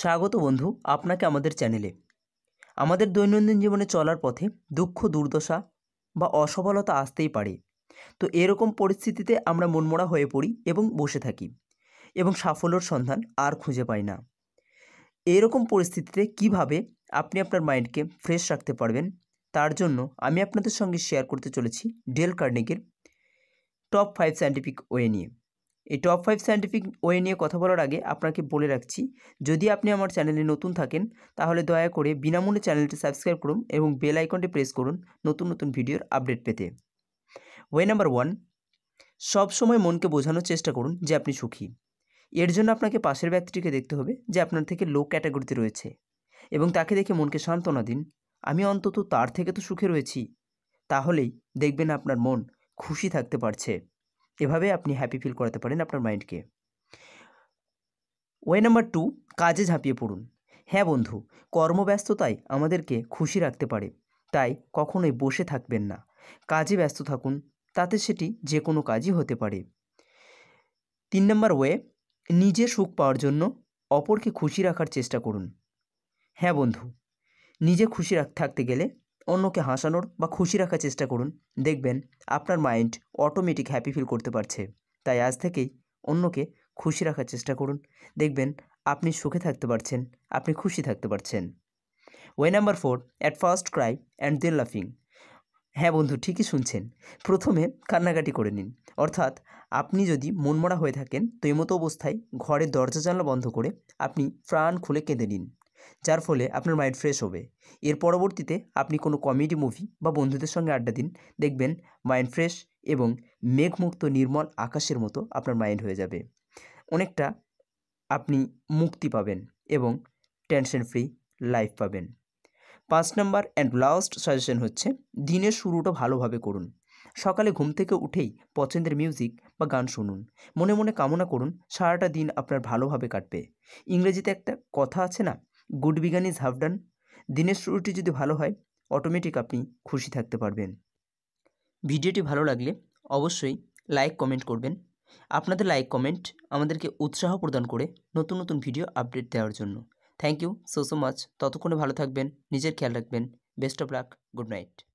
স্বাগত বন্ধু আপনাকে আমাদের চ্যানেলে আমাদের দৈনন্দিন জীবনে চলার পথে দুঃখ দুর্দশা বা অসফলতা আসতেই পারে তো এরকম পরিস্থিতিতে আমরা মনমোড়া হয়ে পড়ি এবং বসে থাকি এবং সাফল্যর সন্ধান আর খুঁজে পাই না এরকম পরিস্থিতিতে কিভাবে আপনি আপনার মাইন্ডকে ফ্রেশ রাখতে পারবেন তার জন্য আমি আপনাদের সঙ্গে শেয়ার করতে চলেছি ডেল কার্নিকের টপ ফাইভ সায়েন্টিফিক ওয়ে নিয়ে এই টপ ফাইভ সায়েন্টিফিক ওয়ে নিয়ে কথা বলার আগে আপনাকে বলে রাখছি যদি আপনি আমার চ্যানেলে নতুন থাকেন তাহলে দয়া করে বিনামূল্যে চ্যানেলটি সাবস্ক্রাইব করুন এবং বেল আইকনটি প্রেস করুন নতুন নতুন ভিডিওর আপডেট পেতে ওয়ে নাম্বার ওয়ান সবসময় মনকে বোঝানোর চেষ্টা করুন যে আপনি সুখী এর জন্য আপনাকে পাশের ব্যক্তিটিকে দেখতে হবে যে আপনার থেকে লো ক্যাটাগরিতে রয়েছে এবং তাকে দেখে মনকে সান্ত্বনা দিন আমি অন্তত তার থেকে তো সুখে রয়েছি তাহলেই দেখবেন আপনার মন খুশি থাকতে পারছে এভাবে আপনি হ্যাপি ফিল করাতে পারেন আপনার মাইন্ডকে ওয়ে নাম্বার টু কাজে ঝাঁপিয়ে পড়ুন হ্যাঁ বন্ধু কর্মব্যস্ততায় আমাদেরকে খুশি রাখতে পারে তাই কখনোই বসে থাকবেন না কাজে ব্যস্ত থাকুন তাতে সেটি যে কোনো কাজই হতে পারে তিন নম্বর ওয়ে নিজে সুখ পাওয়ার জন্য অপরকে খুশি রাখার চেষ্টা করুন হ্যাঁ বন্ধু নিজে খুশি থাকতে গেলে অন্যকে হাসানোর বা খুশি রাখার চেষ্টা করুন দেখবেন আপনার মাইন্ড অটোমেটিক হ্যাপি ফিল করতে পারছে তাই আজ থেকেই অন্যকে খুশি রাখার চেষ্টা করুন দেখবেন আপনি সুখে থাকতে পারছেন আপনি খুশি থাকতে পারছেন way number four at first cry and then লাফিং হ্যাঁ বন্ধু ঠিকই শুনছেন প্রথমে কান্নাকাটি করে নিন অর্থাৎ আপনি যদি মনমরা হয়ে থাকেন তো এমতো অবস্থায় ঘরের দরজা জানলা বন্ধ করে আপনি প্রাণ খুলে কেঁদে নিন যার ফলে আপনার মাইন্ড ফ্রেশ হবে এর পরবর্তীতে আপনি কোনো কমেডি মুভি বা বন্ধুদের সঙ্গে আড্ডা দিন দেখবেন মাইন্ড ফ্রেশ এবং মেঘমুক্ত নির্মল আকাশের মতো আপনার মাইন্ড হয়ে যাবে অনেকটা আপনি মুক্তি পাবেন এবং টেনশন ফ্রি লাইফ পাবেন পাঁচ নম্বর অ্যান্ড লাস্ট সাজেশন হচ্ছে দিনের শুরুটা ভালোভাবে করুন সকালে ঘুম থেকে উঠেই পছন্দের মিউজিক বা গান শুনুন মনে মনে কামনা করুন সারাটা দিন আপনার ভালোভাবে কাটবে ইংরেজিতে একটা কথা আছে না good begun is half done দিনের শুরুটি যদি ভালো হয় অটোমেটিক আপনি খুশি থাকতে পারবেন ভিডিওটি ভালো লাগলে অবশ্যই লাইক কমেন্ট করবেন আপনাদের লাইক কমেন্ট আমাদেরকে উৎসাহ প্রদান করে নতুন নতুন ভিডিও আপডেট দেওয়ার জন্য thank you so so much ততক্ষণে ভালো থাকবেন নিজের খেয়াল রাখবেন best of luck good night